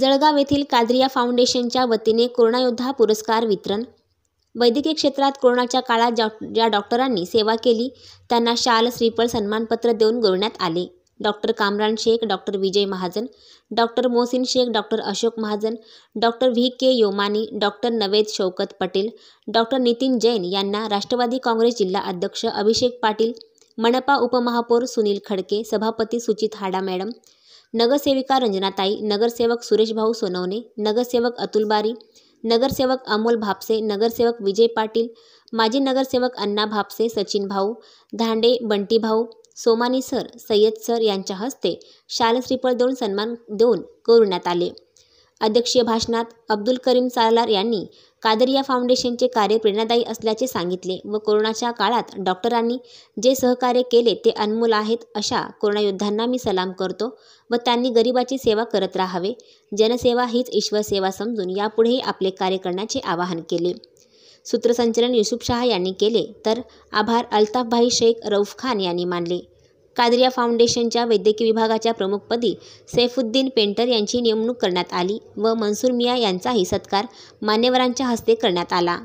जळगाव येथील काद्रिया फाउंडेशनच्या वतीने योद्धा पुरस्कार वितरण वैद्यकीय क्षेत्रात कोरोनाच्या काळात ज्या ज्या डॉक्टरांनी सेवा केली त्यांना शाल श्रीफळ सन्मानपत्र देऊन गौरवण्यात आले doctor Kamran Shaikh doctor Vijay Mahajan doctor Mohsin Shaikh doctor Ashok Mahajan doctor V K Yomani doctor Naved Shaukat Patel doctor Nitin Jain यांना राष्ट्रवादी काँग्रेस जिल्हा अध्यक्ष अभिषेक पाटील मनपा उपमहापौर सुनील खडके सभापती सुचित हाडा मॅडम नगरसेविका रंजनाताई नगरसेवक सुरेशभाऊ सोनवणे नगरसेवक अतुल बारी नगरसेवक अमोल भापसे नगरसेवक विजय पाटील माजी नगरसेवक अण्णा भापसे सचिन भाऊ धांडे बंटी भाऊ सोमानी सर सय्यद सर यांच्या हस्ते शालश्रीफळ देऊन सन्मान देऊन करण्यात आले अध्यक्षीय भाषणात अब्दुल करीम सालार यांनी कादरिया फाउंडेशनचे कार्य प्रेरणादायी असल्याचे सांगितले व कोरोनाच्या काळात डॉक्टरांनी जे सहकार्य केले ते अनमोल आहेत अशा कोरोना कोरोनायोद्ध्यांना मी सलाम करतो व त्यांनी गरिबाची सेवा करत राहावे जनसेवा हीच ईश्वरसेवा समजून यापुढेही आपले कार्य करण्याचे आवाहन केले सूत्रसंचलन युसुफ शहा यांनी केले तर आभार अल्ताफभाई शेख रौफ खान यांनी मानले कादरिया फाउंडेशनच्या वैद्यकीय विभागाच्या प्रमुखपदी सैफुद्दीन पेंटर यांची नेमणूक करण्यात आली व मनसूर मिया यांचाही सत्कार मान्यवरांच्या हस्ते करण्यात आला